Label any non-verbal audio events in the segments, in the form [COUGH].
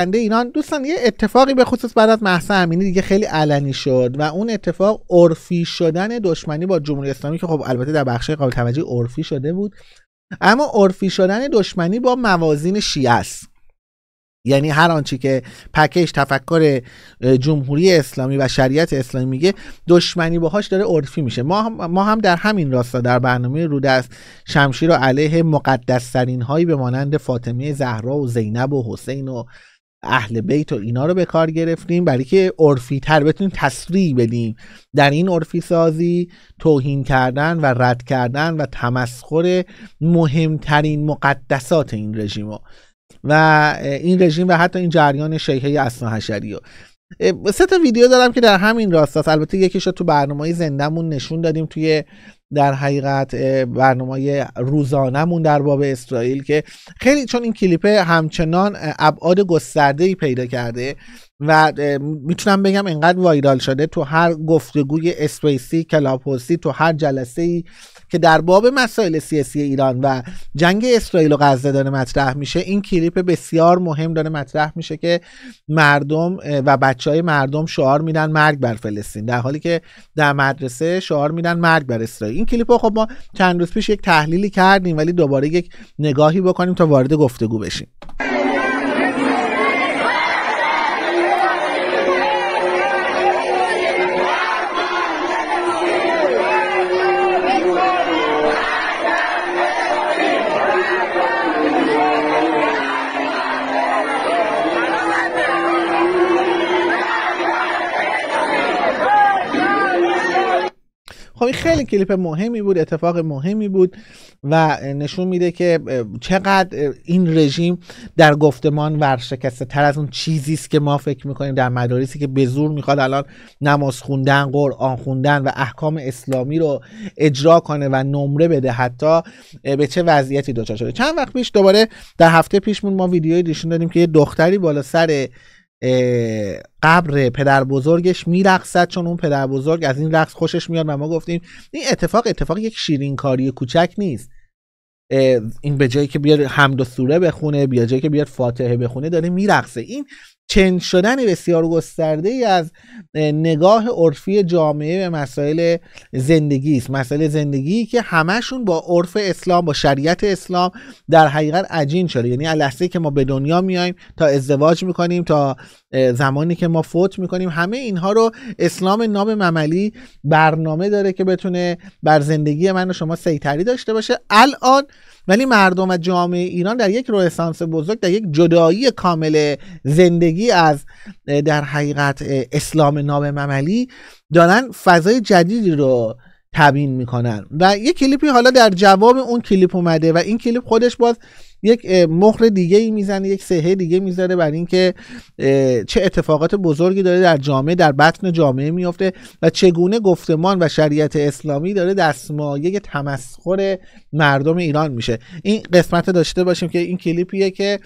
بنده ایران دوستان یه اتفاقی به خصوص بعد از مهسا امینی دیگه خیلی علنی شد و اون اتفاق عرفی شدن دشمنی با جمهوری اسلامی که خب البته در بخش قابل توجه عرفی شده بود اما عرفی شدن دشمنی با موازین شیعه است یعنی هر آنچه که پکش تفکر جمهوری اسلامی و شریعت اسلامی میگه دشمنی باهاش داره عرفی میشه ما هم, ما هم در همین راستا در برنامه رودست شمشیر و علیه مقدس سرین هایی به مانند فاطمه زهرا و زینب و حسین و اهل بیت و اینا رو به کار گرفتیم برای که عرفی تر بتونیم تصریح بدیم در این عرفی سازی توهین کردن و رد کردن و تمسخر مهمترین مقدسات این رژیم و این رژیم و حتی این جریان شیخه اسناحشری و سه تا ویدیو دارم که در همین راستاست البته یکیش رو تو برنامه زندهمون نشون دادیم توی در حقیقت برنامه روزانهمون در باب اسرائیل که خیلی چون این کلیپ همچنان ابعاد گسترده ای پیدا کرده و میتونم بگم انقدر وایرال شده تو هر گفتگوی اسپیسی کلاپوسی تو هر جلسه ای که در باب مسائل سیاسی ایران و جنگ اسرائیل و غزه داره مطرح میشه این کلیپ بسیار مهم داره مطرح میشه که مردم و بچه های مردم شعار میدن مرگ بر فلسطین در حالی که در مدرسه شعار میدن مرگ بر اسرائیل این کلیپ خب ما چند روز پیش یک تحلیلی کردیم ولی دوباره یک نگاهی بکنیم تا وارد گفتگو بشیم خب این خیلی کلیپ مهمی بود اتفاق مهمی بود و نشون میده که چقدر این رژیم در گفتمان ورشکسته تر از اون چیزی است که ما فکر میکنیم در مدارسی که به زور میخواد الان نماز خوندن قرآن خوندن و احکام اسلامی رو اجرا کنه و نمره بده حتی به چه وضعیتی دچار شده چند وقت پیش دوباره در هفته پیشمون ما ویدیوی نشون دادیم که یه دختری بالا سر قبر پدر بزرگش میرقصد چون اون پدر بزرگ از این رقص خوشش میاد و ما گفتیم این اتفاق اتفاق یک شیرین کاری کوچک نیست این به جایی که بیاد حمد و سوره بخونه بیا جایی که بیاد فاتحه بخونه داره میرقصه این چنج شدن بسیار گسترده ای از نگاه عرفی جامعه به مسائل زندگی است مسائل زندگی که همشون با عرف اسلام با شریعت اسلام در حقیقت عجین شده یعنی لحظه که ما به دنیا میایم تا ازدواج میکنیم تا زمانی که ما فوت میکنیم همه اینها رو اسلام نام مملی برنامه داره که بتونه بر زندگی من و شما سیطری داشته باشه الان ولی مردم و جامعه ایران در یک رنسانس بزرگ در یک جدایی کامل زندگی از در حقیقت اسلام مملی دارن فضای جدیدی رو تبیین میکنن و یه کلیپی حالا در جواب اون کلیپ اومده و این کلیپ خودش باز یک مهر دیگه ای میزنه یک سهه دیگه میذاره بر اینکه چه اتفاقات بزرگی داره در جامعه در بطن جامعه میفته و چگونه گفتمان و شریعت اسلامی داره دستمایه تمسخر مردم ایران میشه این قسمت داشته باشیم که این کلیپیه که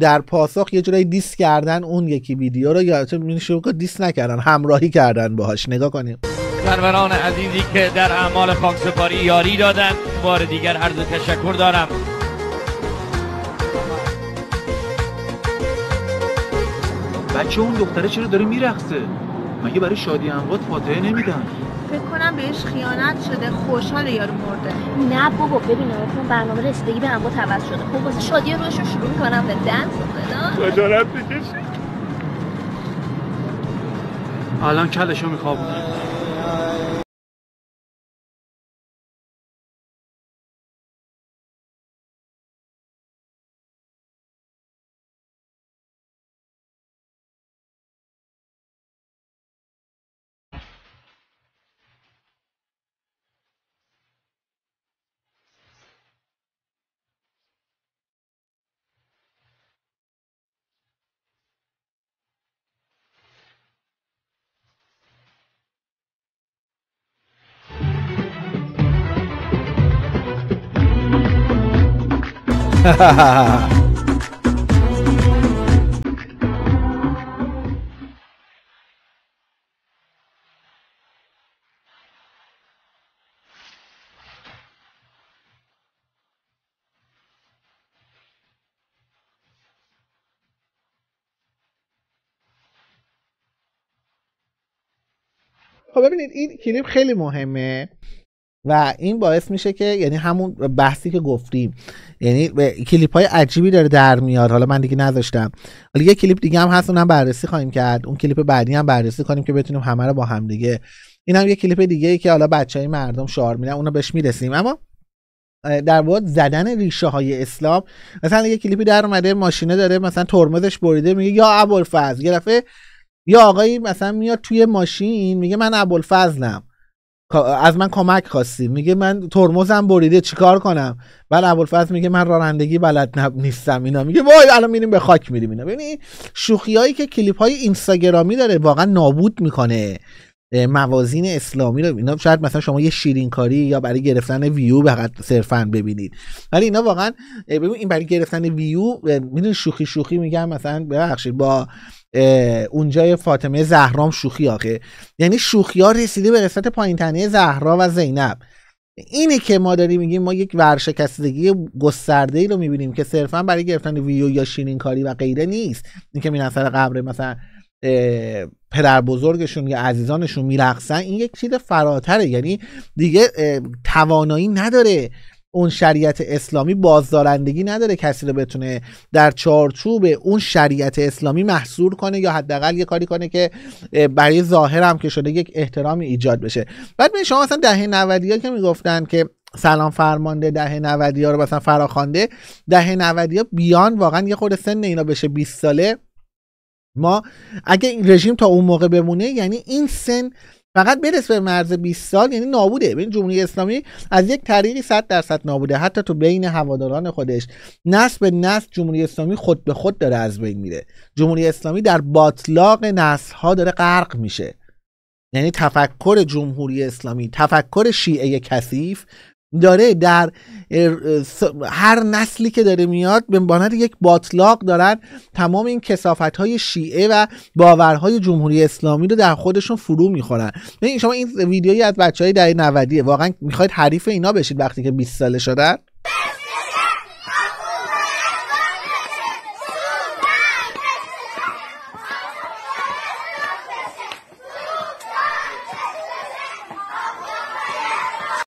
در پاسخ یه جورایی دیس کردن اون یکی ویدیو رو یا میشه که دیس نکردن همراهی کردن باهاش نگاه کنیم سروران عزیزی که در اعمال خاکسپاری یاری دادن بار دیگر عرض تشکر دارم بچه اون دختره چرا داره میرخصه مگه برای شادی اموات فاتحه نمیدن فکر کنم بهش خیانت شده خوشحال یارو مرده نه بابا ببین اون برنامه رسیدگی به اموات عوض شده خب واسه شادی روش رو شروع میکنم به دنس خجالت بکشی الان کلشو میخوابونم خب ببینید این کلیپ خیلی مهمه و این باعث میشه که یعنی همون بحثی که گفتیم یعنی کلیپ های عجیبی داره در میاد حالا من دیگه نذاشتم حالا یه کلیپ دیگه هم هست اونم بررسی خواهیم کرد اون کلیپ بعدی هم بررسی کنیم که بتونیم همه رو با هم دیگه این هم یه کلیپ دیگه ای که حالا بچه های مردم شعار میدن اونو بهش میرسیم اما در واقع زدن ریشه های اسلام مثلا یه کلیپی در اومده ماشینه داره مثلا ترمزش بریده میگه یا ابوالفضل یه یا آقایی مثلا میاد توی ماشین میگه من ابوالفضلم از من کمک خواستی میگه من ترمزم بریده چیکار کنم بعد ابوالفضل میگه من رانندگی بلد نب... نیستم اینا میگه وای الان میریم به خاک میریم اینا ببین شوخیایی که کلیپ های اینستاگرامی داره واقعا نابود میکنه موازین اسلامی رو اینا شاید مثلا شما یه شیرینکاری یا برای گرفتن ویو فقط صرفا ببینید ولی اینا واقعا ببین این برای گرفتن ویو میدون شوخی شوخی میگم مثلا ببخشید با اونجای فاطمه زهرام شوخی آخه یعنی شوخی ها رسیده به قسمت پایین زهرا و زینب اینه که ما داریم میگیم ما یک ورشکستگی گسترده ای رو میبینیم که صرفا برای گرفتن ویو یا شیرینکاری و غیره نیست اینکه میرن قبر مثلا پدر بزرگشون یا عزیزانشون میرقصن این یک چیز فراتره یعنی دیگه توانایی نداره اون شریعت اسلامی بازدارندگی نداره کسی رو بتونه در چارچوب اون شریعت اسلامی محصور کنه یا حداقل یه کاری کنه که برای ظاهرم که شده یک احترامی ایجاد بشه بعد به شما مثلا دهه 90 که میگفتن که سلام فرمانده دهه 90 رو مثلا فراخوانده دهه 90 بیان واقعا یه سن اینا بشه 20 ساله ما اگه این رژیم تا اون موقع بمونه یعنی این سن فقط برس به مرز 20 سال یعنی نابوده ببین جمهوری اسلامی از یک طریقی 100 درصد نابوده حتی تو بین هواداران خودش نسل به نسل جمهوری اسلامی خود به خود داره از بین میره جمهوری اسلامی در باطلاق نسل ها داره غرق میشه یعنی تفکر جمهوری اسلامی تفکر شیعه کثیف داره در هر نسلی که داره میاد به یک باطلاق دارن تمام این کسافت های شیعه و باورهای جمهوری اسلامی رو در خودشون فرو میخورن ببین شما این ویدیویی از بچه های دهه 90 واقعا میخواید حریف اینا بشید وقتی که 20 ساله شدن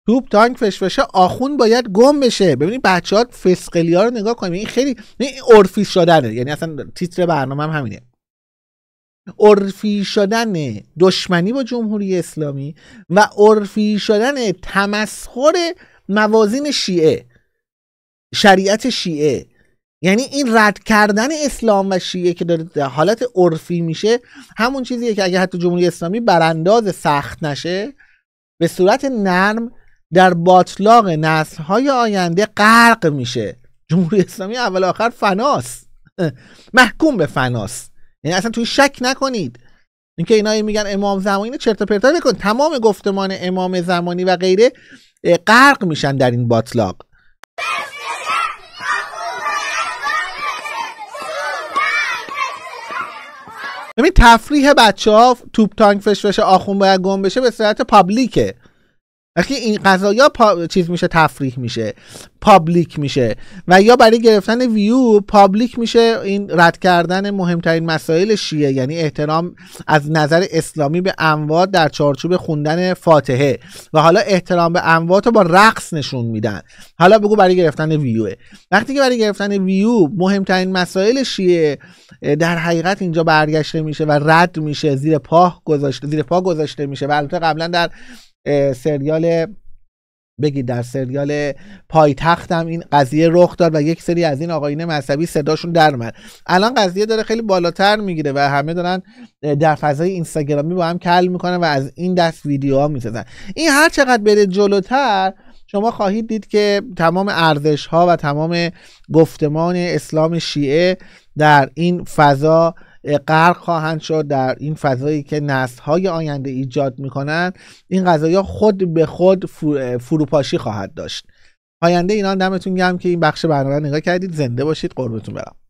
توپ تانک فشفشه آخون باید گم بشه ببینید بچه ها ها رو نگاه کنیم این خیلی این عرفی شدنه یعنی اصلا تیتر برنامه هم همینه عرفی شدن دشمنی با جمهوری اسلامی و عرفی شدن تمسخر موازین شیعه شریعت شیعه یعنی این رد کردن اسلام و شیعه که داره حالت عرفی میشه همون چیزیه که اگه حتی جمهوری اسلامی برانداز سخت نشه به صورت نرم در باطلاق های آینده غرق میشه جمهوری اسلامی اول آخر فناست [LAUGHS] محکوم به فناست یعنی اصلا توی شک نکنید اینکه اینا میگن امام زمانی چرت و پرتا نکن تمام گفتمان امام زمانی و غیره غرق میشن در این باطلاق ببین تفریح بچه ها توپ تانک بشه آخون باید گم بشه به صورت پابلیکه وقتی این غذا یا چیز میشه تفریح میشه پابلیک میشه و یا برای گرفتن ویو پابلیک میشه این رد کردن مهمترین مسائل شیعه یعنی احترام از نظر اسلامی به اموات در چارچوب خوندن فاتحه و حالا احترام به اموات رو با رقص نشون میدن حالا بگو برای گرفتن ویو وقتی که برای گرفتن ویو مهمترین مسائل شیعه در حقیقت اینجا برگشته میشه و رد میشه زیر پا گذاشته زیر پا گذاشته میشه و البته قبلا در سریال بگید در سریال پایتختم این قضیه رخ داد و یک سری از این آقایین مذهبی صداشون در من الان قضیه داره خیلی بالاتر میگیره و همه دارن در فضای اینستاگرامی با هم کل میکنن و از این دست ویدیوها میسازن این هر چقدر بره جلوتر شما خواهید دید که تمام ارزش ها و تمام گفتمان اسلام شیعه در این فضا غرق خواهند شد در این فضایی که نسل های آینده ایجاد کنند این قضایی ها خود به خود فروپاشی خواهد داشت آینده اینا دمتون گم که این بخش برنامه نگاه کردید زنده باشید قربتون برم